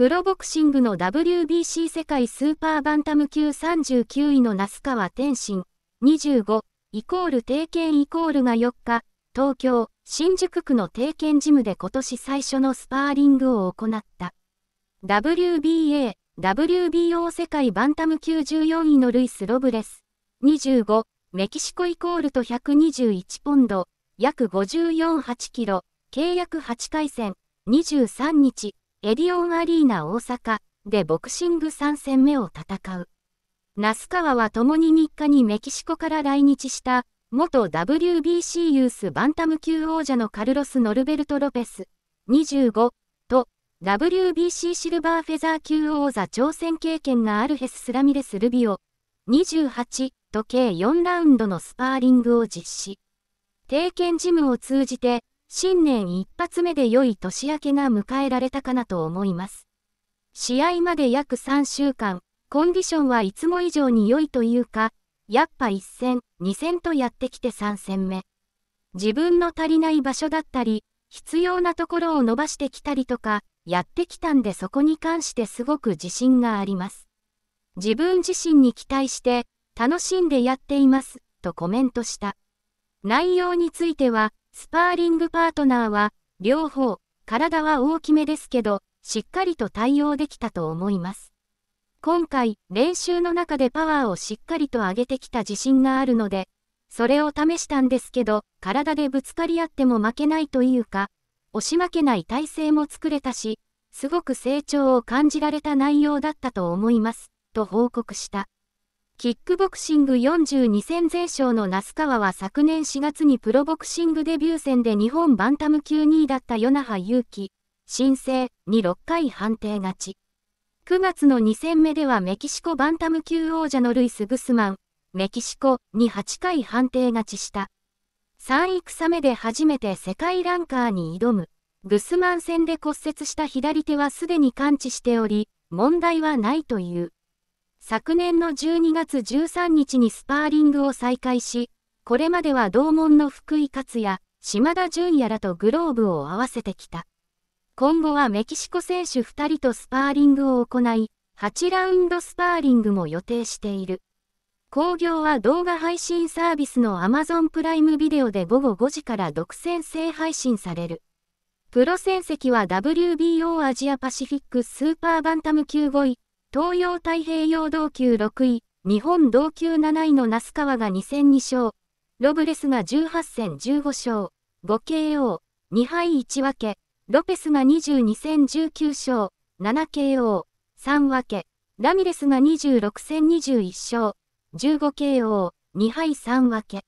プロボクシングの WBC 世界スーパーバンタム級39位の那須川天心、25、イコール定見イコールが4日、東京、新宿区の定見ジムで今年最初のスパーリングを行った。WBA、WBO 世界バンタム級14位のルイス・ロブレス、25、メキシコイコールと121ポンド、約548キロ、契約8回戦、23日、エディオンアリーナ大阪でボクシング3戦目を戦う。那須川は共に3日にメキシコから来日した元 WBC ユースバンタム級王者のカルロス・ノルベルト・ロペス25と WBC シルバーフェザー級王座挑戦経験があるヘス・スラミレス・ルビオ28と計4ラウンドのスパーリングを実施。定見ジムを通じて新年一発目で良い年明けが迎えられたかなと思います。試合まで約3週間、コンディションはいつも以上に良いというか、やっぱ1戦、2戦とやってきて3戦目。自分の足りない場所だったり、必要なところを伸ばしてきたりとか、やってきたんでそこに関してすごく自信があります。自分自身に期待して、楽しんでやっています、とコメントした。内容については、スパーリングパートナーは、両方、体は大きめですけど、しっかりと対応できたと思います。今回、練習の中でパワーをしっかりと上げてきた自信があるので、それを試したんですけど、体でぶつかり合っても負けないというか、押し負けない体勢も作れたし、すごく成長を感じられた内容だったと思います、と報告した。キックボクシング42戦全勝の那須川は昨年4月にプロボクシングデビュー戦で日本バンタム級2位だった与那覇勇気、新生に6回判定勝ち。9月の2戦目ではメキシコバンタム級王者のルイス・グスマン、メキシコに8回判定勝ちした。3戦目で初めて世界ランカーに挑む。グスマン戦で骨折した左手はすでに完治しており、問題はないという。昨年の12月13日にスパーリングを再開し、これまでは同門の福井勝也、島田純也らとグローブを合わせてきた。今後はメキシコ選手2人とスパーリングを行い、8ラウンドスパーリングも予定している。興行は動画配信サービスの Amazon プライムビデオで午後5時から独占制配信される。プロ戦績は WBO アジアパシフィックスーパーバンタム級5位、東洋太平洋同級6位、日本同級7位の那須川が2戦2勝、ロブレスが18戦15勝、5KO、2敗1分け、ロペスが22戦19勝、7KO、3分け、ラミレスが26戦21勝、15KO、2敗3分け。